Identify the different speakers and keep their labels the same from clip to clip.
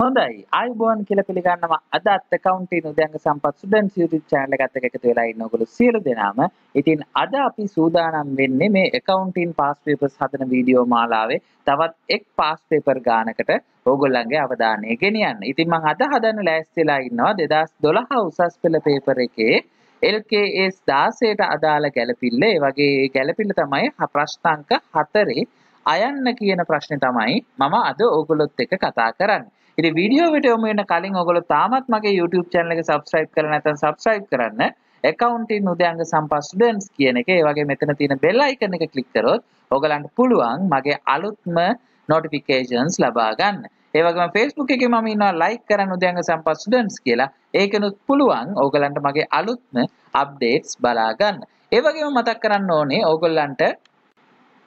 Speaker 1: හොඳයි අයිබෝන් කියල පිළිගන්නම අද අත්ත කවන්ටේ නුදැන්ග සම්පත් සුඩන් සියුටි චානල ගත්ත එකතු වෙලායින්න ඔගොලු සියලු දෙනාම ඉතින් අද අපි සූදානම් වෙන්නේ මේ එකකවන්ටන් පාස් පේපස් හදන වීඩියෝ මාලාවේ තවත් එක් පාස් පේපර් ගානකට ඕගොල්ලන්ගේ අවධානය ගෙනියන්න ඉතින් මං අද හදන්න ලෑස්තිලා ඉන්නවා දෙදස් දොළහ උසස් පෙළ පේපර එකේ එල්කේස් දාසයට අදාළ ගැලපිල්ල වගේ ගැලපිල්ල තමයි ප්‍රශ්ටංක හතරේ අයන්න කියන ප්‍රශ්න තමයි මම අද ඕගොලොත් එක කතා කරන්න ඉතින් වීඩියෝ එකට යොමු වෙන කලින් ඔයගොල්ලෝ තාමත් මගේ YouTube channel එක subscribe කරලා නැත්නම් subscribe කරන්න accounting උදයන්ග සම්පා students කියන එක ඒ වගේ මෙතන තියෙන bell icon එක click කරොත් ඔයගලන්ට පුළුවන් මගේ අලුත්ම notifications ලබා ගන්න. ඒ වගේම Facebook එකේ මම ඉන්නවා like කරන්න උදයන්ග සම්පා students කියලා. ඒකනොත් පුළුවන් ඕගලන්ට මගේ අලුත්ම updates බලා ගන්න. ඒ වගේම මතක් කරන්න ඕනේ ඕගොල්ලන්ට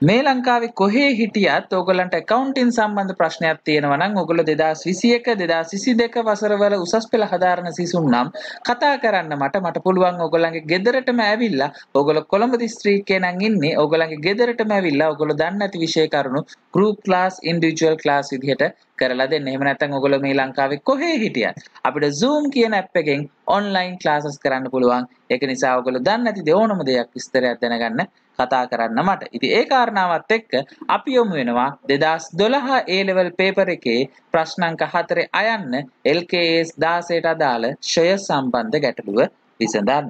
Speaker 1: මේ ලංකාවේ කොහේ හිටියත් ඔයගලන්ට ඇකවුන්ටින් සම්බන්ධ ප්‍රශ්නයක් තියෙනවා නම් ඔයගොල්ලෝ 2021 2022 වසරවල උසස් පෙළ හදාරන සිසුන් නම් කතා කරන්න මට මට පුළුවන් ඔයගලන්ගේ ගෙදරටම ඇවිල්ලා ඔයගොල්ලෝ කොළඹ දිස්ත්‍රික්කේ නම් ඉන්නේ ඔයගලන්ගේ ගෙදරටම ඇවිල්ලා ඔයගොල්ලෝ දන්නේ නැති විෂය කරුණු group class individual class විදිහට කරලා දෙන්න. එහෙම නැත්නම් ඔයගොල්ලෝ මේ ලංකාවේ කොහේ හිටියත් අපිට Zoom කියන app එකෙන් online classes කරන්න පුළුවන්. ඒක නිසා ඔයගොල්ලෝ දන්නේ නැති දේ ඕනම දෙයක් විස්තරයක් දැනගන්න කතා කරන්න මට. ඉතින් ඒ කාරණාවත් එක්ක අපි යොමු වෙනවා 2012 A level paper එකේ ප්‍රශ්න අංක 4 අයන්න LKS 16ට අදාළ ෂය සම්බන්ධ ගැටලුව විසඳන්න.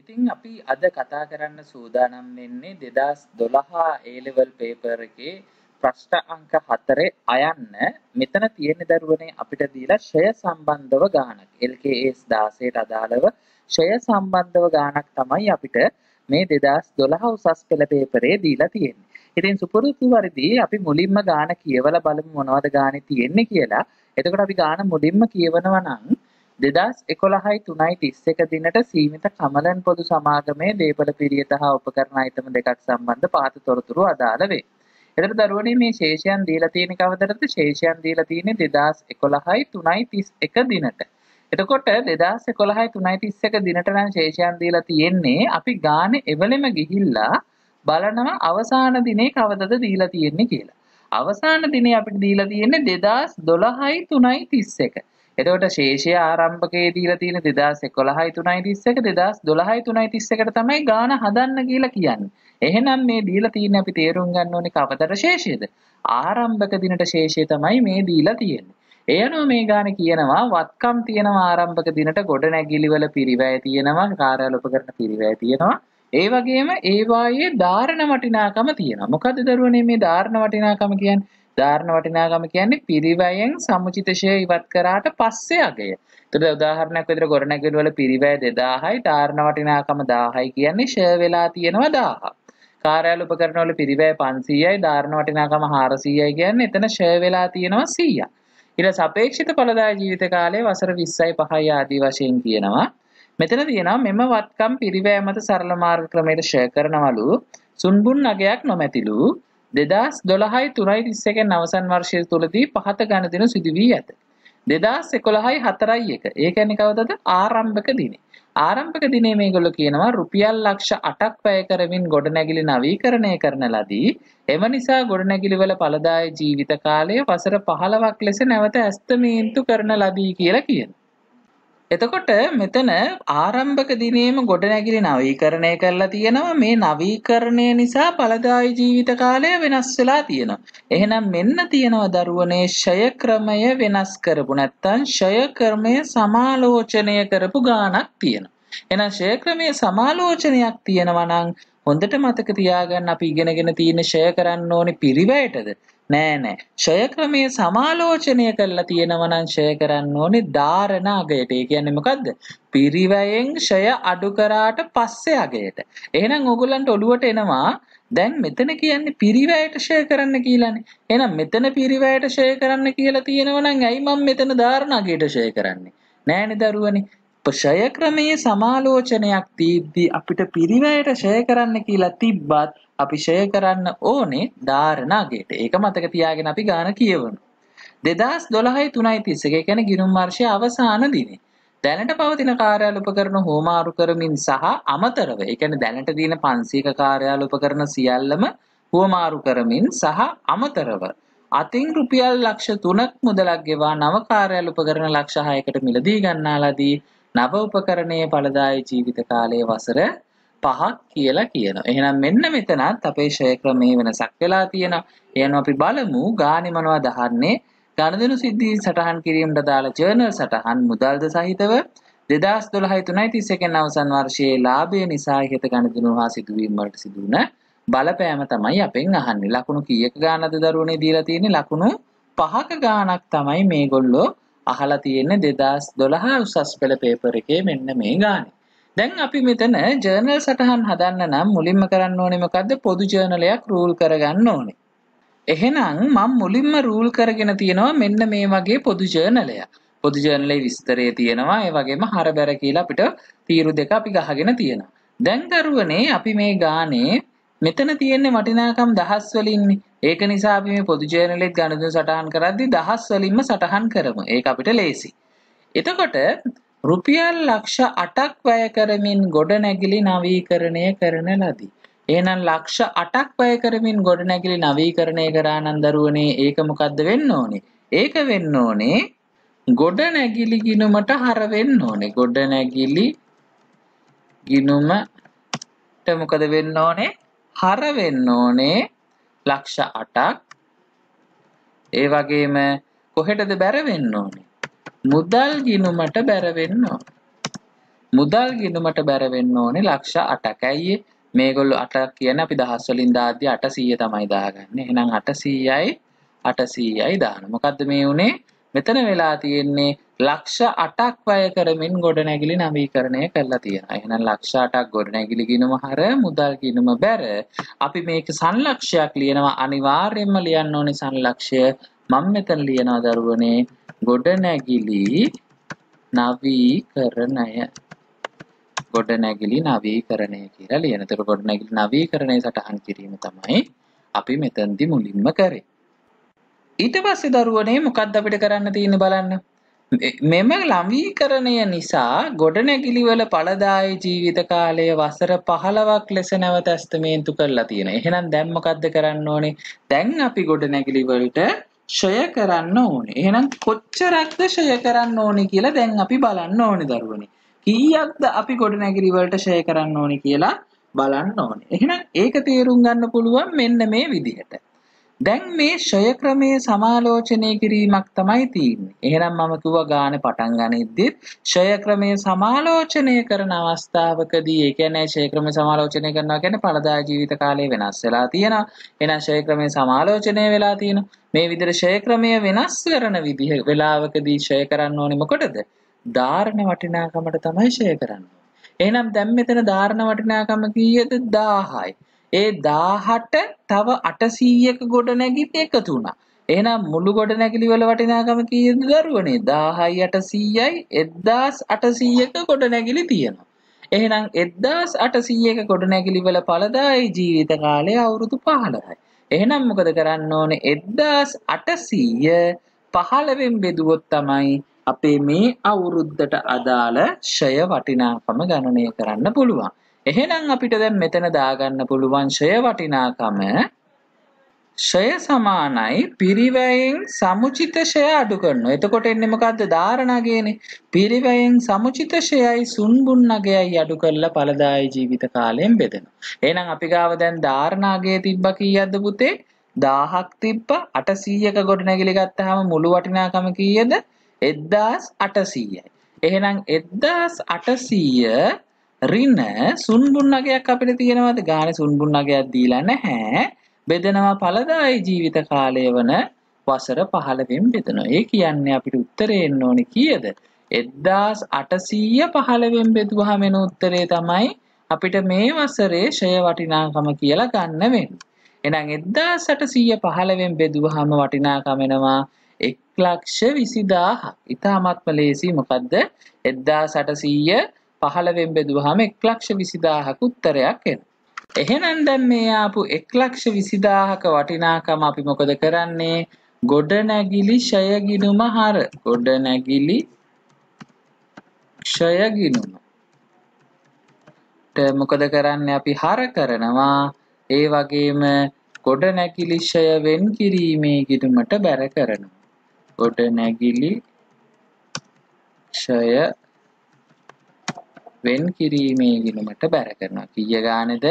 Speaker 1: ඉතින් අපි අද කතා කරන්න සූදානම් වෙන්නේ 2012 A level paper එකේ ප්‍රශ්න අංක 4 අයන්න මෙතන තියෙන දරුවනේ අපිට දීලා ෂය සම්බන්ධව ගාණක් LKS 16ට අදාළව ෂය සම්බන්ධව ගාණක් තමයි අපිට මේ 2012 උසස් පෙළ පේපරේ දීලා තියෙන්නේ. ඉතින් සුපුරුදු වරිදි අපි මුලින්ම ගාණ කියවලා බලමු මොනවද ගාණේ තියෙන්නේ කියලා. එතකොට අපි ගාණ මුලින්ම කියවනවා නම් 2011යි 3යි 31 දිනට සීමිත කමලන් පොදු සමාගමේ දේපළ පිරියත හා උපකරණ අයිතම දෙකක් සම්බන්ධ පහත තොරතුරු අදාළ වේ. එතකොට දරුවනේ මේ ශේෂයන් දීලා තියෙන කවදටද? ශේෂයන් දීලා තියෙන්නේ 2011යි 3යි දිනට. එතකොට 2011යි 3යි දිනට නම් ශේෂයන් දීලා තියෙන්නේ අපි ගානේ එවලෙම ගිහිල්ලා බලනවා අවසාන දිනේ කවදද දීලා තියෙන්නේ කියලා. අවසාන දිනේ අපිට දීලා තියෙන්නේ 2012යි 3යි එතකොට ශේෂය ආරම්භකයේ දීලා තියෙන 2011යි 3යි 31 2012යි 3යි 31කට තමයි ගාන හදන්න කියලා කියන්නේ. එහෙනම් මේ දීලා තියෙන අපි තේරුම් ගන්න ඕනේ කවදට ශේෂයද? ආරම්භක දිනට ශේෂය තමයි මේ දීලා තියෙන්නේ. එයනෝ මේ ගානේ කියනවා වත්කම් තියෙනවා ආරම්භක දිනට ගොඩ නැගිලිවල පිරිවැය තියෙනවා කාර්යාල උපකරණ පිරිවැය තියෙනවා. ඒ වගේම ඒවායේ ධාරණ වටිනාකම තියෙනවා. මොකද දරුවනේ මේ ධාරණ වටිනාකම කියන්නේ? ධාරණ වටිනාකම කියන්නේ පිරිවැයෙන් සමුචිතශය ඉවත් කරාට පස්සේ අගය. එතකොට උදාහරණයක් විදිහට ගොඩනැගිලි වල පිරිවැය 2000යි ධාරණ වටිනාකම 1000යි කියන්නේ ෂය වෙලා තියෙනවා 1000ක්. කාර්යාල උපකරණවල පිරිවැය 500යි ධාරණ වටිනාකම 400යි කියන්නේ එතන ෂය වෙලා තියෙනවා 100ක්. ඊට සපේක්ෂිත ඵලදාය ජීවිත කාලය වසර 20යි 5යි ආදී වශයෙන් කියනවා. මෙතන තියෙනවා මෙම වත්කම් පිරිවැය මත සරල මාර්ග ක්‍රමයට ෂය කරනවලු සුන්බුන් නගයක් නොමැතිලු 2012යි 3යි 31 අවසන් වර්ෂය තුලදී පහත ඝන දින සිදු වී ඇත. 2011යි 4යි 1. ඒ කියන්නේ කවදද ආරම්භක දිනේ. ආරම්භක දිනේ මේගොල්ලෝ කියනවා රුපියල් ලක්ෂ 8ක් වැය කරමින් ගොඩනැගිලි නවීකරණය කරන ලදී. එම නිසා ගොඩනැගිලිවල ඵලදාය ජීවිත කාලය වසර 15ක් ලෙස නැවත ඇස්තමේන්තු කරන ලදී කියලා කියනවා. එතකොට මෙතන ආරම්භක දිනේම ගොඩනැගිලි නවීකරණය කරලා තියෙනවා මේ නවීකරණය නිසා පළදායි ජීවිත කාලය වෙනස් වෙලා තියෙනවා. එහෙනම් මෙන්න තියෙනවා දරුවනේ ෂය ක්‍රමය වෙනස් කරපු නැත්තම් ෂය ක්‍රමය සමාලෝචනය කරපු ගාණක් තියෙනවා. එන ශේක්‍රමය සමාලෝචනයක් තියෙනවනං හොඳට මතක තියාගන්න අපි ඉගෙනගෙන තියෙන ෂය කරන්න ඕනේ පිරිවැයටද නෑ නෑ ෂය ක්‍රමයේ සමාලෝචනය කරලා තියෙනවා නම් ෂය කරන්න ඕනේ ධාරණ අගයට ඒ කියන්නේ මොකද්ද පිරිවැයෙන් ෂය අඩු කරාට පස්සේ අගයට එහෙනම් ඕගොල්ලන්ට ඔළුවට එනවා දැන් මෙතන කියන්නේ පිරිවැයට ෂය කරන්න කියලානේ. එහෙනම් මෙතන පිරිවැයට ෂය කරන්න කියලා තියෙනවා නම් ඇයි මම මෙතන ධාරණාගයට ෂය කරන්නේ? නෑනේ දරුවනේ. ෂය ක්‍රමයේ සමාලෝචනයක් තියද්දී අපිට පිරිවැයට ෂය කරන්න කියලා තිබ්බත් අපි ෂය කරන්න ඕනේ ධාරණාගේට. ඒක මතක තියාගෙන අපි ගාන කියවමු. 2012 3.31 ඒ කියන්නේ ගිණුම් වර්ෂයේ අවසාන දිනේ. දැනට පවතින කාර්යාල උපකරණ හෝමාරු කරමින් සහ අමතරව, ඒ කියන්නේ දැනට දින 500ක කාර්යාල උපකරණ සියල්ලම හෝමාරු කරමින් සහ අමතරව අතින් රුපියල් ලක්ෂ 3ක් මුදලක් ගෙවා නව කාර්යාල උපකරණ ලක්ෂ 6කට මිලදී ගන්නාලාදී නව උපකරණයේ ඵලදායි ජීවිත කාලයේ වසර පහක් කියලා කියනවා. එහෙනම් මෙන්න මෙතනත් අපේ ෂය ක්‍රමයේ වෙනසක් වෙලා තියෙනවා. එහෙනම් අපි බලමු ගානේ මොනවද අහන්නේ? ගණදෙනු සිද්ධි සටහන් කිරීමට දාලා ජර්නල් සටහන් මුදල්ද සහිතව 2012 අවසන් වර්ෂයේ ලාභය නිසා ඉහත ගණදෙනු හා සිදුවීම් වලට සිදුවන බලපෑම තමයි අපෙන් අහන්නේ. ලකුණු කීයක ගානද දරුවනේ දීලා තියෙන්නේ? ලකුණු පහක ගානක් තමයි මේගොල්ලෝ අහලා තියෙන්නේ 2012 උසස් පෙළ පේපර් එකේ මෙන්න මේ ගානේ. දැන් අපි මෙතන ජර්නල් සටහන් හදන්න නම් මුලින්ම කරන්න ඕනේ මොකද්ද? පොදු ජර්නලයක් රූල් කරගන්න ඕනේ. එහෙනම් මම මුලින්ම රූල් කරගෙන තියෙනවා මෙන්න මේ වගේ පොදු ජර්නලයක්. පොදු ජර්නලේ විස්තරය තියෙනවා. ඒ වගේම හරබැර කියලා අපිට තීරු දෙක අපි ගහගෙන තියෙනවා. දැන් දරුවනේ අපි මේ ගානේ මෙතන තියෙන්නේ වටිනාකම් දහස් වලින්නේ. ඒක නිසා අපි මේ පොදු ජර්නලෙත් ගණදුන සටහන් කරද්දී දහස් වලින්ම සටහන් කරමු. ඒක අපිට ලේසි. එතකොට රුපියල් ලක්ෂ 8ක් වැය කරමින් ගොඩනැගිලි නවීකරණය කරන ලදී. එහෙනම් ලක්ෂ 8ක් වැය කරමින් ගොඩනැගිලි නවීකරණය කරා නම් දරුවනේ ඒක මොකද්ද වෙන්න ඕනේ? ඒක වෙන්න ඕනේ ගොඩනැගිලි ගිණුමට හර වෙන්න ඕනේ. ගොඩනැගිලි ගිණුමට මොකද වෙන්න ඕනේ? හර වෙන්න ඕනේ ලක්ෂ 8ක් ඒ වගේම කොහෙටද බැර වෙන්න ඕනේ මුදල් ගිණුමට බැර වෙන්න ඕනේ මුදල් ගිණුමට බැර වෙන්න ඕනේ ලක්ෂ 8ක් ඇයි මේගොල්ලෝ 8ක් කියන්නේ අපි දහස් වලින් දාද්දී 800 තමයි දාගන්නේ එහෙනම් 800යි 800යි දාන මොකද්ද මේ උනේ මෙතන වෙලා තියෙන්නේ ලක්ෂ අටක් වය කරමින් ගොඩනැගිලි නවීකරණය කරලා තියෙන එහන ලක්ෂ අටක් ගොඩනැගිලි ගෙනම හර මුදල් ගෙනුම බැර අපි මේක සංලක්ෂයක් ලියනවා අනිවාර්යෙන්ම ලියන්න ඕනේ සංලක්ෂය මම මෙතන ලියනවා දරුවනේ ගොඩනැගිලි නවීකරණය ගොඩනැගිලි නවීකරණය කියලා ලියන. ඒතර ගොඩනැගිලි නවීකරණය සටහන් කිරීම තමයි අපි මෙතෙන්දි මුලින්ම කරේ. ඊට පස්සේ දරුවනේ මොකක්ද අපිට කරන්න තියෙන්නේ බලන්න. මෙම ළමීකරණය නිසා ගොඩනැගිලිවල පළදායි ජීවිත කාලය වසර පහලවක් ලෙස නැවත ඇස්තමේන්තු කරලා තියෙන. එහෙනම් දැන් මොකද්ද කරන්න ඕනේ? දැන් අපි ගොඩනැගිලිවලට ෂය කරන්න ඕනේ. එහෙනම් කොච්චරක්ද ෂය කරන්න ඕනේ කියලා දැන් අපි බලන්න ඕනේ දරුවනේ. කීයක්ද අපි ගොඩනැගිලිවලට ෂය කරන්න ඕනේ කියලා බලන්න ඕනේ. එහෙනම් ඒක තේරුම් ගන්න පුළුවන් මෙන්න මේ විදිහට. දැන් මේ ෂය ක්‍රමයේ සමාලෝචනය කිරීමක් තමයි තියෙන්නේ. එහෙනම් මම කිව්වා ගාන පටන් ගනිද්දිත් ෂය ක්‍රමයේ සමාලෝචනය කරන අවස්ථාවකදී ඒ කියන්නේ ෂය ක්‍රම සමාලෝචනය කරනවා කියන්නේ පළදා ජීවිත කාලේ වෙනස් වෙලා තියෙනවා. එහෙනම් ෂය ක්‍රමයේ සමාලෝචනය වෙලා තියෙනවා. මේ විදිහට ෂය ක්‍රමය වෙනස් කරන විදිහ වෙලාවකදී ෂය කරන්න ඕනේ මොකටද? ධාරණ වටිනාකමට තමයි ෂය කරන්නේ. එහෙනම් දැන් මෙතන ධාරණ වටිනාකම කීයද 1000යි. ඒ 1000ට තව 800ක ගොඩනැගිලි එකතු වුණා. එහෙනම් මුළු ගොඩනැගිලි වල වටිනාකම කීයද දරුවනේ? 1000යි 800යි 1800ක ගොඩනැගිලි තියෙනවා. එහෙනම් 1800ක ගොඩනැගිලි වල පළදායි ජීවිත කාලය අවුරුදු 15යි. එහෙනම් මොකද කරන්න ඕනේ? 1800 15ෙන් බෙදුවොත් තමයි අපේ මේ අවුරුද්දට අදාළ ෂය වටිනාකම ගණනය කරන්න පුළුවන්. එහෙනම් අපිට දැන් මෙතන දාගන්න පුළුවන් ෂය වටිනාකම ෂය සමානයි පිරිවැයෙන් සමුචිත ෂය අඩු කරනවා. එතකොට එන්නේ මොකද්ද? ධාරණගයනේ. පිරිවැයෙන් සමුචිත ෂයයි සුන්බුන් නගයයි අඩු කරලා පළදායි ජීවිත කාලයෙන් බෙදෙනවා. එහෙනම් අපි ගාව දැන් ධාරණගය තිබ්බා කීයද පුතේ? 1000ක් තිබ්බා 800ක ගොඩ නැගිලි ගත්තාම මුළු වටිනාකම කීයද? 1800යි. එහෙනම් 1800 රින්න සුන්බුන් අගයක් අපිට තියෙනවද ගානේ සුන්බුන් අගයක් දීලා නැහැ. බෙදෙනවා පළදායි ජීවිත කාලය වන වසර 15න් බෙදනවා. ඒ කියන්නේ අපිට උත්තරේ එන්න ඕනේ කීයද? 1815න් බෙදුවාම එන උත්තරේ තමයි අපිට මේ වසරේ ෂය වටිනාකම කියලා ගන්න වෙන්නේ. එහෙනම් 1815න් බෙදුවාම වටිනාකම එනවා ලක්ෂ විසිදාහ ඉතාමත්ම ලේසි මොකක්ද එද්දා සටසීය පහළවෙෙන් බෙදුවහම එක් ලක්ෂ විසිදාහක උත්තරයක් එන. එහෙනම් දැන් මේ ආපු එක් ලක්ෂ විසිදාහක වටිනාකම අපි මොකද කරන්නේ ගොඩනැගිලි ෂයගිනුම හර ගොඩනැගිලි ක්ෂයගිනුම මොකද කරන්න අපි හර කරනවා ඒ වගේම ගොඩනැගිලි ෂයවෙන් කිරීමේ ගිනුමට බැර කරනවා ගොඩනැගිලි ක්ෂය වෙන් කිරීමේ ගිණුමට බැර කරනවා. කීය ගානේද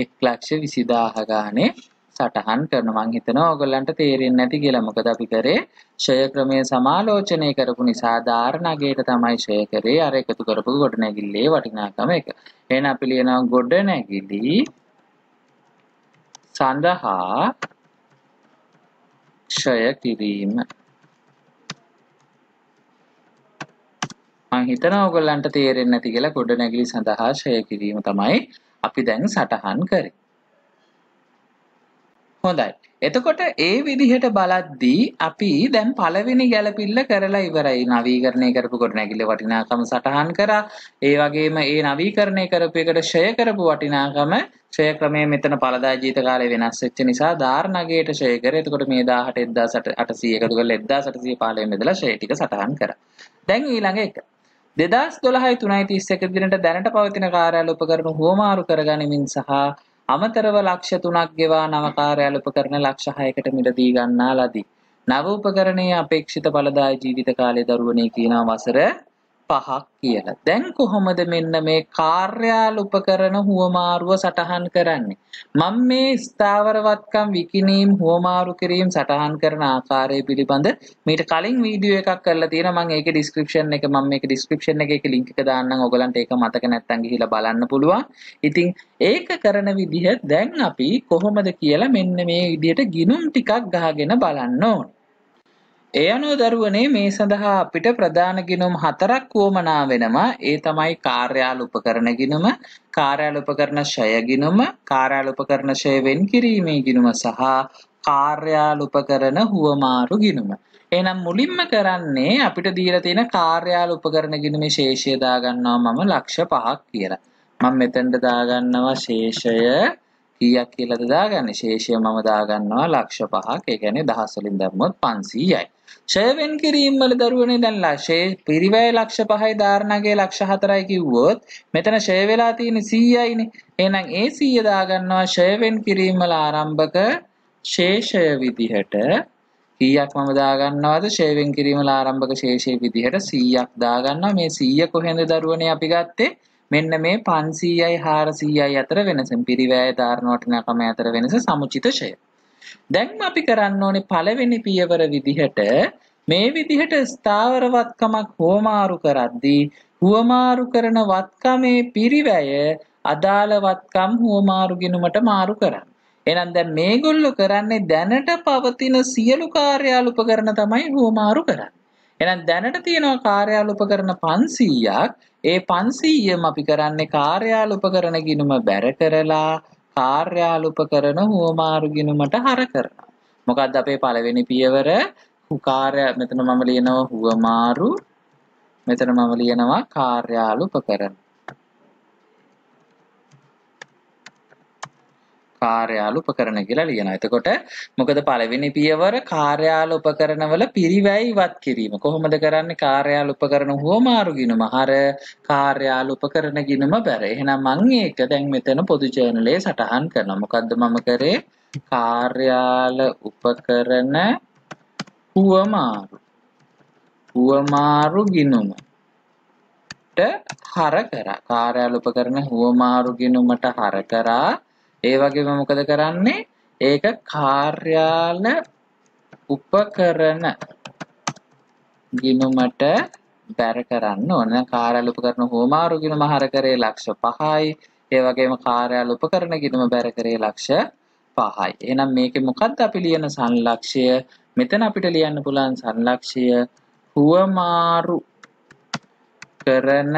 Speaker 1: 1,20,000 ගානේ සටහන් කරනවා. මං හිතනවා ඔයගොල්ලන්ට තේරෙන්නේ නැති කියලා. මොකද අපි කරේ ෂය ක්‍රමය සමාලෝචනය කරපු නිසා ධාරණගේට තමයි ෂය කරේ. අර එකතු කරපු ගොඩනැගිල්ලේ වටිනාකම එක. එහෙනම් අපි ලියනවා ගොඩනැගිලි සඳහා ක්ෂය කිරීම මං හිතනවා ඔයගොල්ලන්ට තේරෙන්නේ නැති කියලා ගොඩනැගිලි සඳහා ෂය කිරීම තමයි අපි දැන් සටහන් කරේ. හොඳයි. එතකොට ඒ විදිහට බලද්දී අපි දැන් පළවෙනි ගැළපිල්ල කරලා ඉවරයි. නවීකරණය කරපු ගොඩනැගිලි වටිනාකම සටහන් කරා. ඒ වගේම ඒ නවීකරණය කරපු එකට ෂය කරපු වටිනාකම ෂය ක්‍රමය මෙතන පළදා ජීවිත කාලේ වෙනස් වෙච්ච නිසා ධාරණගයට ෂය කරේ. එතකොට මේ 18 1800 එකතු කරලා 1815 වෙනිදලා ෂය ටික සටහන් කරා. දැන් ඊළඟ එක දෙදස් දොළහයි තුනයි තිස්සක දිනට දැනට පවතින කාර්යාල උපකරණු හෝමාරු කරගනිමින් සහ අමතරව ලක්ෂ තුනක් ගෙවා නවකාරයාල උපකරණ ලක්ෂ හයකට මිලදී ගන්නා ලදී. නව උපකරණයේ අපේක්ෂිත පළදාය ජීවිත කාලය දරුවනේ කියනා වසර පහක් කියලා. දැන් කොහොමද මෙන්න මේ කාර්යාල උපකරණ හුවමාරුව සටහන් කරන්නේ? මම මේ ස්ථාවරවත්කම් විකිණීම් හුවමාරු කිරීම සටහන් කරන ආකාරය පිළිබඳ මීට කලින් වීඩියෝ එකක් කරලා තියෙනවා. මම ඒකේ description එක මම මේකේ description එකේ ඒක link එක දාන්නම්. ඔයගලන්ට ඒක මතක නැත්නම් ගිහිල්ලා බලන්න පුළුවන්. ඉතින් ඒක කරන විදිහ දැන් අපි කොහොමද කියලා මෙන්න මේ විදිහට ගිනුම් ටිකක් ගහගෙන බලන්න ඕනේ. ඒ අනුව දරුවනේ මේ සඳහා අපිට ප්‍රධාන ගිනුම් හතරක් වුවමනා වෙනවා. ඒ තමයි කාර්යාල උපකරණ ගිනුම, කාර්යාල උපකරණ ෂය ගිනුම, කාර්යාල උපකරණ ෂය වෙන් කිරීමේ ගිනුම සහ කාර්යාල උපකරණ හුවමාරු ගිනුම. එහෙනම් මුලින්ම කරන්නේ අපිට දීලා තියෙන කාර්යාල උපකරණ ගිනුමේ ශේෂය දාගන්නවා මම ලක්ෂ 5ක් කියලා. මම මෙතනට දාගන්නවා ශේෂය කීයක් කියලාද දාගන්නේ? ශේෂය මම දාගන්නවා ලක්ෂ 5ක්. ඒ කියන්නේ දහස් වලින් දැම්මොත් 500යි. ඡයවෙන් කිරීම වල දරුවනේ දැන් ලක්ෂේ පිරිවැය ලක්ෂ 5යි ධාරණගේ ලක්ෂ 4යි කිව්වොත් මෙතන ඡය වෙලා තියෙන 100යිනේ. එහෙනම් ඒ 100 දාගන්නවා ඡයවෙන් කිරීම වල ආරම්භක ශේෂය විදිහට කීයක් මම දාගන්නවද ඡයවෙන් කිරීම වල ආරම්භක ශේෂය විදිහට 100ක් දාගන්නවා. මේ 100 කොහෙන්ද දරුවනේ අපි ගත්තේ? මෙන්න මේ 500යි 400යි අතර වෙනස පිරිවැය ධාරණ වටිනාකම අතර වෙනස සමුචිත ඡය. දැන් අපි කරන්න ඕනේ පළවෙනි පියවර විදිහට මේ විදිහට ස්ථාවරවත්කමක් හෝමාරු කරද්දී හුවමාරු කරන වත්කමේ පිරිවැය අදාළ වත්කම් හුවමාරු ගිණුමට මාරු කරන්න. එහෙනම් දැන් මේගොල්ලෝ කරන්නේ දැනට පවතින සියලු කාර්යාලුපකරණ තමයි හුවමාරු කරන්නේ. එහෙනම් දැනට තියෙනවා කාර්යාලුපකරණ 500ක්. ඒ 500ම අපි කරන්නේ කාර්යාලුපකරණ ගිණුම බැර කරලා කාර්යාලුප කරන හුවමාරු ගිණුමට හර කරනවා. මොකද්ද අපේ පළවෙනි පියවර? කාර්ය මෙතන මම ලියනවා හුවමාරු මෙතන මම ලියනවා කාර්යාලුප කරන. කාර්යාල උපකරණ කියලා ලියනවා. එතකොට මොකද පළවෙනි පියවර කාර්යාල උපකරණවල පිරිවැය ඉවත් කිරීම. කොහොමද කරන්නේ කාර්යාල උපකරණ හුවමාරු ගිණුම. අර කාර්යාල උපකරණ ගිණුම බැර. එහෙනම් මම ඒක දැන් මෙතන පොදු ජර්නලයේ සටහන් කරනවා. මොකද්ද මම කරේ? කාර්යාල උපකරණ හුවමාරු. හුවමාරු ගිණුම. හර කරා කාර්යාල උපකරණ හුවමාරු ගිණුමට හර කරා ඒ වගේම මොකද කරන්නේ ඒක කාර්යාල උපකරණ ගිණුමට බැර කරන්න ඕන කාර්යාල උපකරණ හෝමාරු ගිණුම හර කරේ ලක්ෂ 5යි ඒ වගේම කාර්යාල උපකරණ ගිණුම බැර කරේ ලක්ෂ 5යි එහෙනම් මේකේ මොකද්ද අපි ලියන සංලක්ෂය මෙතන අපිට ලියන්න පුළුවන් සංලක්ෂය හුවමාරු කරන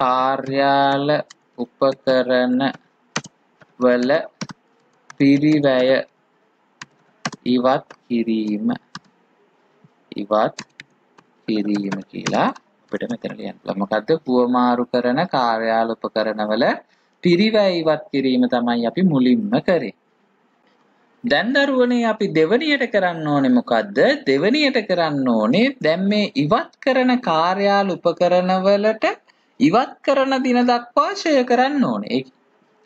Speaker 1: කාර්යාල උපකරණ වල පිරිවැය ඉවත් කිරීම ඉවත් කිරීම කියලා අපිට මෙතන ලියන්න පුළුවන්. මොකද්ද? පුවමාරු කරන කාර්යාල උපකරණවල පිරිවැය ඉවත් කිරීම තමයි අපි මුලින්ම කරේ. දැන් දරුවනේ අපි දෙවණියට කරන්න ඕනේ මොකද්ද? දෙවණියට කරන්න ඕනේ දැන් මේ ඉවත් කරන කාර්යාල උපකරණවලට ඉවත් කරන දින දක්වා ෂෙයා කරන්න ඕනේ.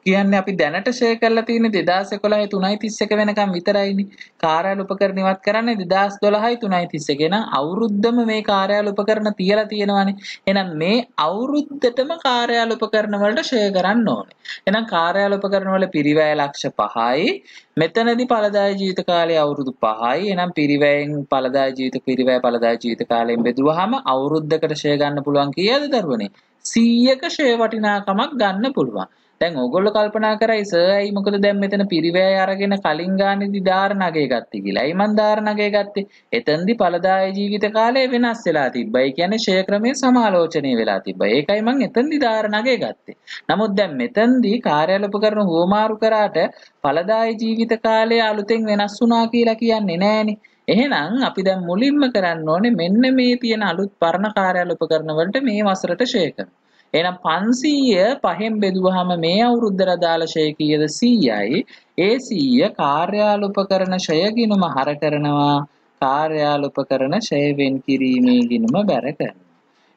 Speaker 1: කියන්නේ අපි දැනට ෂේ කරලා තියෙන්නේ 2011 3.31 වෙනකම් විතරයිනේ. කාර්යාල උපකරණ ඉවත් කරන්නේ 2012 3.31. එහෙනම් අවුරුද්දම මේ කාර්යාල උපකරණ තියලා තියෙනවානේ. එහෙනම් මේ අවුරුද්දටම කාර්යාල උපකරණ වලට ෂේ කරන්න ඕනේ. එහෙනම් කාර්යාල උපකරණ වල පිරිවැය ලක්ෂ 5යි. මෙතනදී පළදාය ජීවිත කාලය අවුරුදු 5යි. එහෙනම් පිරිවැයෙන් පළදාය ජීවිත පිරිවැය පළදාය ජීවිත කාලයෙන් බෙදුවාම අවුරුද්දකට ෂේ ගන්න පුළුවන් කීයද දරුවනේ? 100ක ෂේ වටිනාකමක් ගන්න පුළුවන්. දැන් ඕගොල්ලෝ කල්පනා කරයි සර් ඇයි මොකද දැන් මෙතන පිරිවැය අරගෙන කලින් ගානේදී ධාරණගේ ගත්තේ කියලා. ඇයි මන් ධාරණගේ ගත්තේ? එතෙන්දී පළදාය ජීවිත කාලය වෙනස් වෙලා තිබ්බයි. කියන්නේ ෂය ක්‍රමයේ සමාලෝචනය වෙලා තිබ්බයි. ඒකයි මං එතෙන්දී ධාරණගේ ගත්තේ. නමුත් දැන් මෙතෙන්දී කාර්යාල උපකරණ හුවමාරු කරාට පළදාය ජීවිත කාලය අලුතෙන් වෙනස් වුණා කියලා කියන්නේ නෑනේ. එහෙනම් අපි දැන් මුලින්ම කරන්න ඕනේ මෙන්න මේ තියෙන අලුත් පරණ කාර්යාල උපකරණ වලට මේ වසරට ෂය කරනවා. එහෙනම් 500 පහෙන් බෙදුවහම මේ අවුරුද්දර අදාළ ෂය කීයද 100යි. ඒ 100 කාර්යාල උපකරණ ෂය ගිණුම හර කරනවා. කාර්යාල උපකරණ ෂය වෙන් කිරීමේ ගිණුම බැර කරනවා.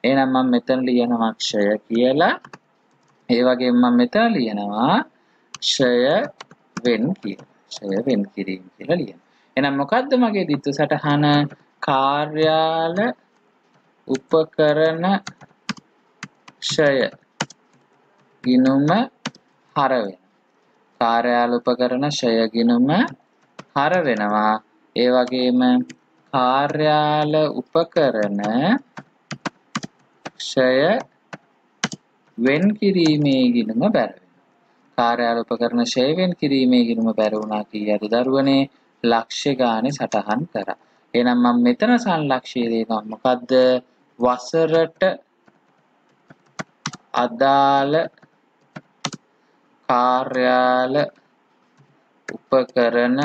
Speaker 1: එහෙනම් මම මෙතන ලියනවා ක්ෂය කියලා. ඒ වගේම මම මෙතන ලියනවා ක්ෂය වෙන් කියලා. ක්ෂය වෙන් කිරීම කියලා ලියනවා. එහෙනම් මොකද්ද මගේ ditth සටහන? කාර්යාල උපකරණ ක්ෂය ගිනුම හර වෙනවා. කාර්යාල උපකරණ ෂය ගිනුම හර වෙනවා. ඒ වගේම කාර්යාල උපකරණ ක්ෂය වෙන් කිරීමේ ගිනුම බැර කාර්යාල උපකරණ ෂය වෙන් කිරීමේ ගිනුම බැර වුණා කියලාද දරුවනේ ලක්ෂ්‍ය ගානේ සටහන් කරා. එහෙනම් මම මෙතන සංලක්ෂය දෙනවා. මොකද්ද? වසරට අදාළ කාර්යාල උපකරණ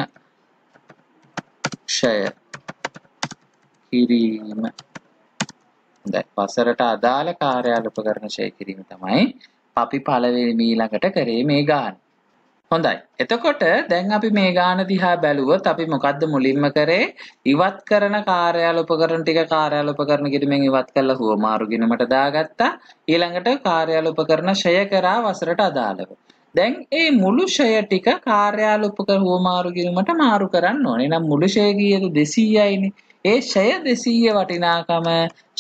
Speaker 1: ක්ෂය කිරීම දැන් වසරට අදාළ කාර්යාල උපකරණ ක්ෂය කිරීම තමයි අපි පළවෙනි ඊළඟට කරේ මේ ගාන. හොඳයි. එතකොට දැන් අපි මේ ගාන දිහා බැලුවොත් අපි මොකද්ද මුලින්ම කරේ? ඉවත් කරන කාර්යාල උපකරණ ටික කාර්යාල උපකරණ කිරීමෙන් ඉවත් කරලා හුවමාරු ගිණුමට දාගත්තා. ඊළඟට කාර්යාල උපකරණ ෂය කරා වසරට අදාළව. දැන් මේ මුළු ෂය ටික කාර්යාල උපකරණ හුවමාරු ගිණුමට මාරු කරන්න ඕනේ. එහෙනම් මුළු ෂය කීයද 200යිනේ. ඒ ෂය 200 වටිනාකම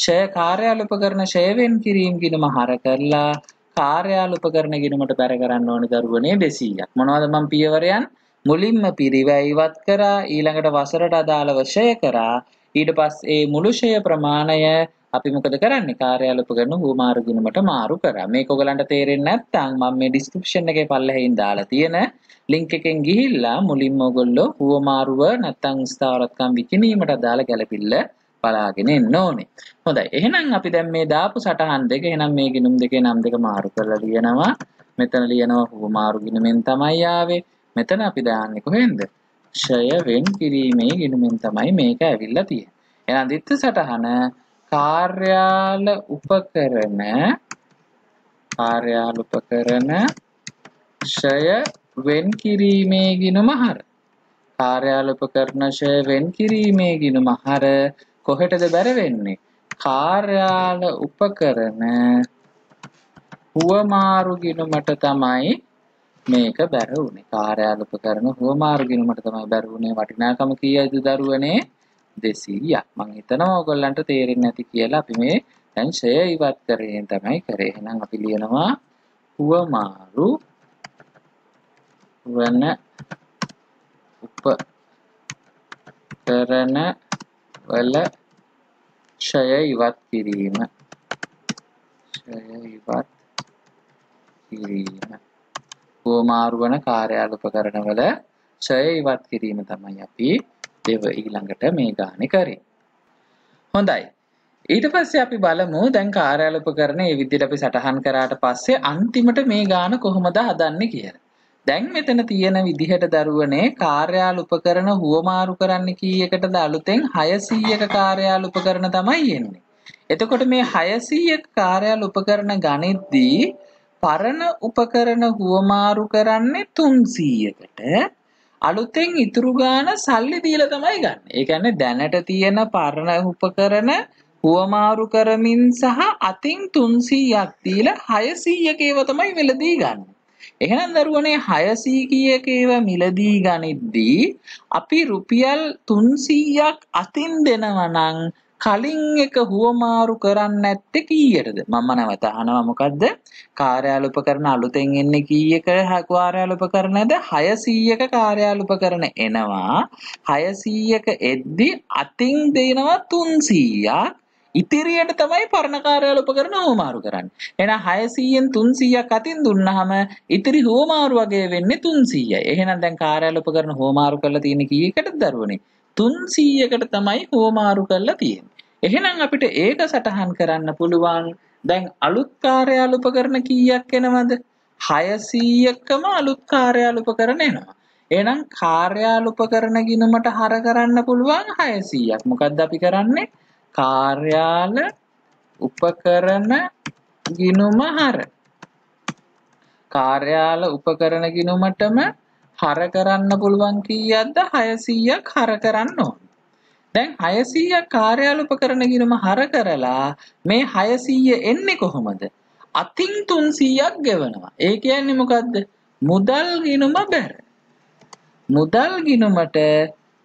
Speaker 1: ෂය කාර්යාල උපකරණ ෂයවෙන් කිරීම ගිණුම හර කරලා කාර්යාල උපකරණ ගිණුමට බැර කරන්න ඕනි දරුවනේ 200ක්. මොනවද මම පියවරයන්? මුලින්ම පිරිවැය ඉවත් කරා ඊළඟට වසරට අදාළව ෂය කරා ඊට පස්සේ ඒ මුළු ෂය ප්‍රමාණය අපි මොකද කරන්නේ කාර්යාල උපකරණ හුමාරු ගුණමට මාරු කරා මේක ඔයගලන්ට තේරෙන්නේ නැත්නම් මම මේ ඩිස්ක්‍රිප්ෂන් එකේ පල්ලෙහින් දාලා තියෙන ලින්ක් එකෙන් ගිහිල්ලා මුලින්ම ඔයගොල්ලෝ හුවමාරුව නැත්නම් ස්ථාවරත්කම් විකිණීමට අදාළ ගැළපිල්ල බලාගෙන එන්න ඕනේ. හොඳයි. එහෙනම් අපි දැන් මේ දාපු සටහන් දෙක එහෙනම් මේ ගිණුම් දෙකේ නම් දෙක මාරු කරලා ලියනවා. මෙතන ලියනවා හුමාරු ගිණුමෙන් තමයි ආවේ. මෙතන අපි දාන්නේ කොහෙන්ද? ක්ෂය වෙන් කිරීමේ ගිණුමෙන් තමයි මේක ඇවිල්ලා තියෙන්නේ. එහෙනම් ද්විත්ව සටහන කාර්යාල උපකරණ කාර්යාල උපකරණ ක්ෂය වෙන් කිරීමේ ගිණුම හර කාර්යාල උපකරණ ක්ෂය වෙන් කිරීමේ ගිණුම හර කොහෙටද බැරවෙන්නේ කාර්යාල උපකරන හුවමාරු ගිණුමට තමයි මේක බැර වුණේ. කාර්යාල උපකරණ හුවමාරු ගිණුමට තමයි බැර වුණේ. වටිනාකම කීයද දරුවනේ 200ක්. මම හිතනවා ඔයගොල්ලන්ට තේරෙන්නේ නැති කියලා අපි මේ දැන් ෂය ඉවත් කරේ තමයි කරේ. එහෙනම් අපි ලියනවා හුවමාරු වන උපකරණ වල ක්ෂය ඉවත් කිරීම ක්ෂය ඉවත් කිරීම ගෝමාරු වන කාර්යාලපකරණවල ක්ෂය ඉවත් කිරීම තමයි අපි දෙව ඊළඟට මේ ගානේ කරේ හොඳයි ඊට පස්සේ අපි බලමු දැන් කාර්යාල උපකරණ මේ විදිහට අපි සටහන් කරාට පස්සේ අන්තිමට මේ ගාන කොහොමද හදන්නේ කියලා. දැන් මෙතන තියෙන විදිහට දරුවනේ කාර්යාල උපකරණ හුවමාරු කරන්න කීයකටද අලුතෙන් 600ක කාර්යාල උපකරණ තමයි එන්නේ. එතකොට මේ 600ක කාර්යාල උපකරණ ගණිද්දී පරණ උපකරණ හුවමාරු කරන්නේ 300කට අලුතෙන් ඉතුරු ගාන සල්ලි දීලා තමයි ගන්න. ඒ කියන්නේ දැනට තියෙන පරණ උපකරණ හුවමාරු කරමින් සහ අතින් 300ක් දීලා 600ක ඒව තමයි වෙලදී ගන්නේ. එහෙනම් දරුවනේ 600 කීයක ඒව මිලදී ගනිද්දී අපි රුපියල් 300ක් අතින් දෙනවා නම් කලින් එක හුවමාරු කරන්න නැත්තේ කීයටද මම නැවත අහනවා මොකද්ද කාර්යාල උපකරණ අලුතෙන් එන්නේ කීයක කාර්යාල උපකරණද 600ක කාර්යාල උපකරණ එනවා 600ක එද්දි අතින් දෙනවා 300ක් ඉතිරියට තමයි පරණකාරයාල උපකරණ හුවමාරු කරන්න. එන 600න් 300ක් අතින් දුන්නහම ඉතිරි හුවමාරු වගේ වෙන්නේ 300යි. එහෙනම් දැන් කාර්යාල උපකරණ හුවමාරු කරලා තියෙන කීයකටද දරුවනේ? 300කට තමයි හුවමාරු කරලා තියෙන්නේ. එහෙනම් අපිට ඒක සටහන් කරන්න පුළුවන් දැන් අලුත් කාර්යාල උපකරණ කීයක් එනවද? 600කම අලුත් කාර්යාල උපකරණ එනවා. එහෙනම් කාර්යාල උපකරණ ගිණුමට හර කරන්න පුළුවන් 600ක්. මොකද්ද අපි කරන්නේ? කාර්යාල උපකරණ ගිනුම හර කාර්යාල උපකරණ ගිනුමටම හර කරන්න පුළුවන් කීයක්ද 600ක් හර කරන්න ඕන. දැන් 600 කාර්යාල උපකරණ ගිනුම හර කරලා මේ 600 එන්නේ කොහොමද? අතින් 300ක් ගෙවනවා. ඒ කියන්නේ මොකද්ද? මුදල් ගිනුම බැර. මුදල් ගිනුමට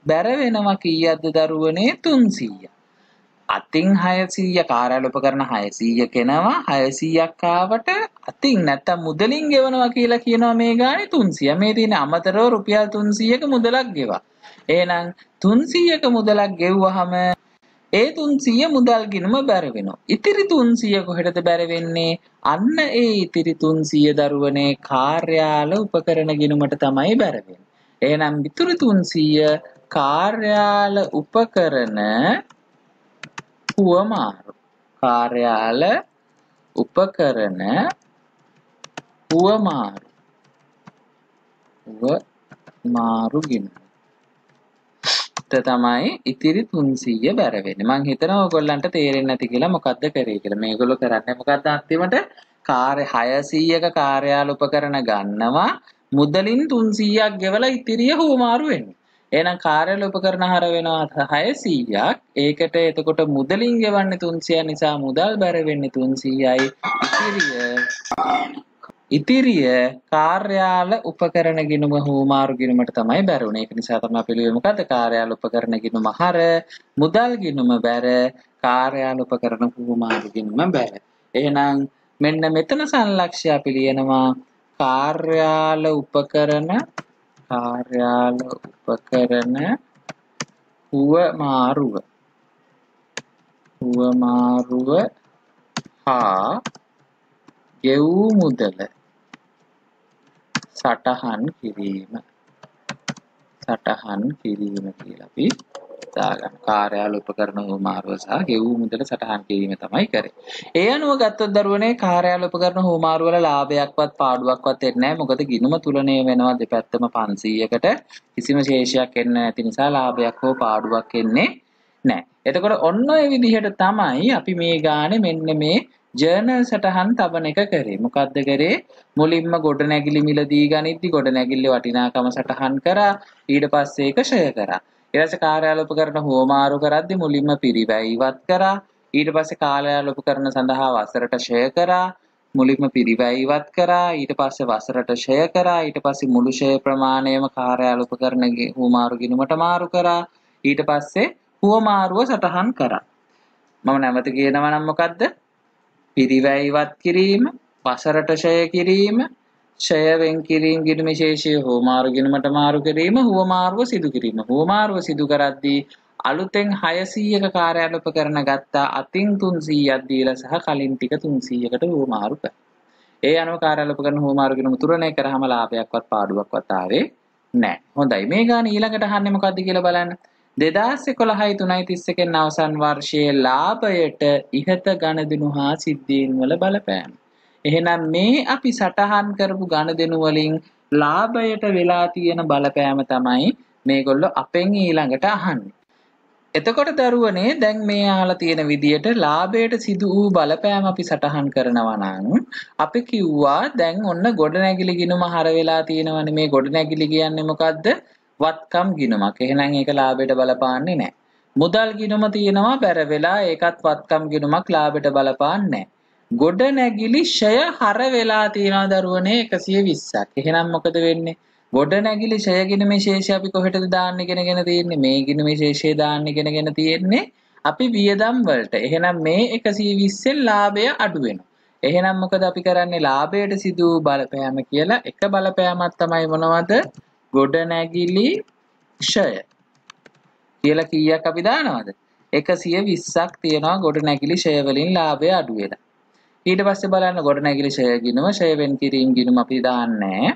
Speaker 1: බැර වෙනවා කීයක්ද දරුවනේ 300ක්. අතින් 600 කාර්යාල උපකරණ 600 කෙනවා 600ක් ආවට අතින් නැත්තම් මුදලින් ගෙවනවා කියලා කියනවා මේ ගානේ 300. මේ තියෙන අමතරව රුපියල් 300ක මුදලක් ගෙවා. එහෙනම් 300ක මුදලක් ගෙව්වහම ඒ 300 මුදල් ගිනුම බැර වෙනවා. ඉතිරි 300 කොහෙටද බැර වෙන්නේ? අන්න ඒ ඉතිරි 300 දරුවනේ කාර්යාල උපකරණ ගිනුමට තමයි බැර වෙන්නේ. එහෙනම් ඉතුරු 300 කාර්යාල උපකරණ හුවමාරු කාර්යාල උපකරණ හුවමාරු හුවමාරු ගිණුම තමයි ඉතිරි 300 බැර වෙන්නේ මං හිතනවා ඔයගොල්ලන්ට තේරෙන්නේ නැති කියලා මොකද්ද කරේ කියලා මේගොල්ලෝ කරන්නේ මොකද්ද අන්තිමට කාර්ය 600ක කාර්යාල උපකරණ ගන්නවා මුදලින් 300ක් ගෙවලා ඉතිරිය හුවමාරු වෙනවා එහෙනම් කාර්යාල උපකරණ හර වෙනවා 600ක්. ඒකට එතකොට මුදලින් ගෙවන්නේ 300 නිසා මුදල් බැර වෙන්නේ 300යි. ඉතිරිය ඉතිරිය කාර්යාල උපකරණ ගිණුම හුමාරු ගිණුමට තමයි බැරුනේ. ඒක නිසා තමයි පිළිවෙල මොකද කාර්යාල උපකරණ ගිණුම හර මුදල් ගිණුම බැර කාර්යාල උපකරණ හුමාරු ගිණුම බැර. එහෙනම් මෙන්න මෙතන සංලක්ෂ්‍ය පිළියනවා කාර්යාල උපකරණ කාර්යාල උපකරණ හුවමාරුව හුවමාරුව හා ගෙවූ මුදල සටහන් කිරීම සටහන් කිරීම කියලා අපි දාගන්න. කාර්යාල උපකරණ හෝමාරුව සහ ගෙවූ මුදල සටහන් කිරීම තමයි කරේ. ඒ අනුව ගත්තොත් දරුවනේ කාර්යාල උපකරණ හෝමාරුව වල ලාභයක්වත් පාඩුවක්වත් එන්නේ නැහැ. මොකද ගිණුම තුලණය වෙනවා දෙපැත්තම 500කට කිසිම ශේෂයක් එන්නේ නැති නිසා ලාභයක් හෝ පාඩුවක් එන්නේ නැහැ. එතකොට ඔන්න ඔය විදිහට තමයි අපි මේ ගානේ මෙන්න මේ ජර්නල් සටහන් තබන එක කරේ. මොකද්ද කරේ? මුලින්ම ගොඩනැගිලි මිලදී ගනිද්දි ගොඩනැගිල්ල වටිනාකම සටහන් කරා. ඊට පස්සේ ඒක ෂෙයා කරා. ඊට කාර්යාලෝපකරණ හුවමාරු කරද්දී මුලින්ම පිරිවැය ඉවත් කරා. ඊට පස්සේ කාර්යාලෝපකරණ සඳහා වසරට ෂය කරා. මුලින්ම පිරිවැය ඉවත් කරා. ඊට පස්සේ වසරට ෂය කරා. ඊට පස්සේ මුළු ෂය ප්‍රමාණයම කාර්යාලෝපකරණ හුවමාරු ගිණුමට මාරු කරා. ඊට පස්සේ හුවමාරුව සටහන් කරා. මම නැවත කියනවා නම් මොකද්ද? පිරිවැය ඉවත් කිරීම, වසරට ෂය කිරීම, ෂය වෙන් කිරීම ගිනුමේ ශේෂය හෝමාරු ගිනුමට මාරු කිරීම හුවමාරුව සිදු කිරීම හුවමාරුව සිදු කරද්දී අලුතෙන් 600ක කාර්යාලෝප කරන ගත්තා අතින් 300ක් දීලා සහ කලින් ටික 300කට හුවමාරු කර. ඒ අනුව කාර්යාලෝප කරන හුවමාරු ගිනුම තුරණය කරාම ලාභයක්වත් පාඩුවක්වත් ආවේ නැහැ. හොඳයි මේ ගාන ඊළඟට අහන්නේ මොකද්ද කියලා බලන්න. 2011යි 331 කින් අවසන් වර්ෂයේ ලාභයට ඉහත ඝන දිනු හා සිද්ධීන් වල බලපෑම එහෙනම් මේ අපි සටහන් කරපු ගණදෙනු වලින් ලාභයට වෙලා තියෙන බලපෑම තමයි මේගොල්ලෝ අපෙන් ඊළඟට අහන්නේ. එතකොට දරුවනේ දැන් මේ අහලා තියෙන විදියට ලාභයට සිදු වූ බලපෑම අපි සටහන් කරනවා නම් අපි කිව්වා දැන් ඔන්න ගොඩනැගිලි ගිණුම හර වෙලා තියෙනවනේ මේ ගොඩනැගිලි කියන්නේ මොකද්ද වත්කම් ගිණුමක් එහෙනම් ඒක ලාභයට බලපාන්නේ නැහැ මුදල් ගිණුම තියෙනවා බැර වෙලා ඒකත් වත්කම් ගිණුමක් ලාභයට බලපාන්නේ නැහැ ගොඩ නැගිලි ෂය හර වෙලා තියෙනවා දරුවනේ 120ක්. එහෙනම් මොකද වෙන්නේ? ගොඩ නැගිලි ෂය ගිණුමේ ශේෂය අපි කොහෙටද දාන්න ඉගෙනගෙන තියෙන්නේ? මේ ගිණුමේ ශේෂය දාන්න ඉගෙනගෙන තියෙන්නේ අපි වියදම් වලට. එහෙනම් මේ 120න් ලාභය අඩු වෙනවා. එහෙනම් මොකද අපි කරන්නේ? ලාභයට සිදු බලපෑම කියලා එක බලපෑමක් තමයි මොනවද? ගොඩ නැගිලි ෂය කියලා කීයක් අපි දානවද? 120ක් තියෙනවා ගොඩ නැගිලි ෂය වලින් ලාභය අඩු වෙලා. ඊට පස්සේ බලන්න ගොඩනැගිලි ෂය ගිණුම ෂය වෙන් කිරීම ගිණුම අපි දාන්නේ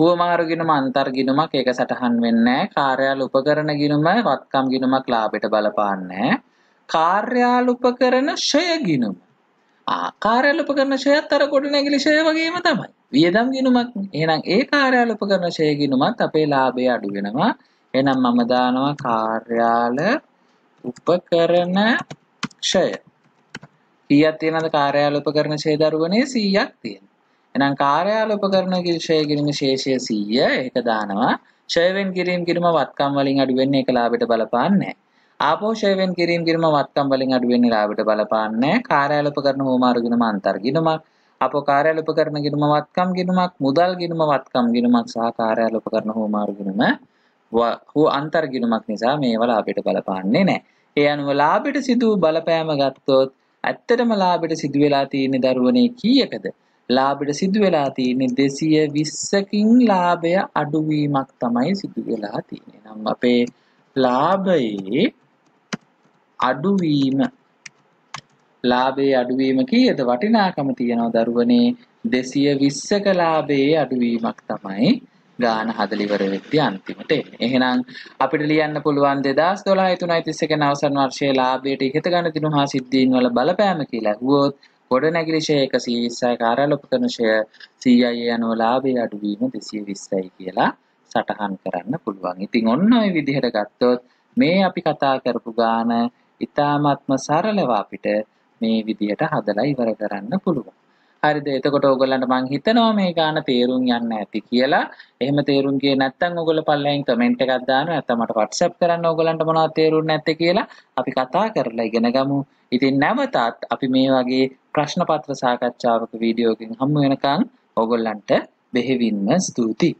Speaker 1: හුවමාරු ගිණුම අන්තර් ගිණුමක් ඒක සටහන් වෙන්නේ නැහැ කාර්යාල උපකරණ ගිණුම වත්කම් ගිණුමක් ලාභයට බලපාන්නේ කාර්යාල උපකරණ ෂය ගිණුම ආකාරයල උපකරණ ෂයත් අර ගොඩනැගිලි ෂය වගේම තමයි. වියදම් ගිණුමක්. එහෙනම් ඒ කාර්යාල උපකරණ ෂය ගිණුමත් අපේ ලාභය අඩු වෙනවා. එහෙනම් මම දානවා කාර්යාල උපකරණ ෂය. කීයක් තියෙනවද කාර්යාල උපකරණ ඡේද අරුගණය 100ක් තියෙනවා. එහෙනම් කාර්යාල උපකරණ ඡය කිරීම ශේෂය 100 ඒක දානවා. ඡයවෙන් කිරීම කිරීම වත්කම් වලින් අඩු වෙන්නේ ඒක ලාභයට බලපාන්නේ ආපෝ ඡයවෙන් කිරීම කිරීම වත්කම් වලින් අඩු වෙන්නේ ලාභයට බලපාන්නේ කාර්යාල උපකරණ හෝමාරු ගිණුම අන්තර් ගිණුමක් අපෝ කාර්යාල උපකරණ ගිණුම වත්කම් ගිණුමක් මුදල් ගිණුම වත්කම් ගිණුමක් සහ කාර්යාල උපකරණ හෝමාරු ගිණුම හෝ අන්තර් ගිණුමක් නිසා මේවා ලාභයට බලපාන්නේ නැහැ ඒ අනුව ලාභයට සිදු බලපෑම ගත්තොත් ඇත්තටම ලාබෙට සිදු වෙලා තියෙන දරුවනේ කීයකද? ලාබෙට සිදු වෙලා තියෙන්නේ 220කින් ලාභය අඩුවීමක් තමයි සිදු වෙලා තියෙන්නේ. නම් අපේ ලාභයේ අඩුවීම ලාභයේ අඩුවීම කීයද වටිනාකම තියනවා දරුවනේ 220ක ලාභයේ අඩුවීමක් තමයි ගාන හදල ඉවර වෙද්දී අන්තිමට එන්නේ. එහෙනම් අපිට ලියන්න පුළුවන් 2012 331 අවසන් වර්ෂයේ ලාභයට ඉහත ගන්න දිනු හා සිද්ධීන් වල බලපෑම කියලා ඇහුවොත් ගොඩනැගිලි ෂය 120යි කාර්යාලෝප කරන ෂය 100යි යන ලාභයේ අඩුවීම 220යි කියලා සටහන් කරන්න පුළුවන්. ඉතින් ඔන්න ඔය විදිහට ගත්තොත් මේ අපි කතා කරපු ගාන ඊ타ත්ම සරලව අපිට මේ විදිහට හදලා ඉවර කරන්න පුළුවන්. හරිද එතකොට ඔයගොල්ලන්ට මං හිතනවා මේ ගාන තේරුම් යන්න ඇති කියලා. එහෙම තේරුම් ගියේ නැත්නම් ඔයගොල්ලෝ පල්ලෙන් කමෙන්ට් එකක් දාන්න නැත්නම් මට WhatsApp කරන්න ඔයගොල්ලන්ට මොනවද තේරුන්නේ නැත්තේ කියලා අපි කතා කරලා ඉගෙන ගමු. ඉතින් නැවතත් අපි මේ වගේ ප්‍රශ්න පත්‍ර සාකච්ඡාවක වීඩියෝකින් හමු වෙනකන් ඔයගොල්ලන්ට බෙහෙවින්ම ස්තුතියි.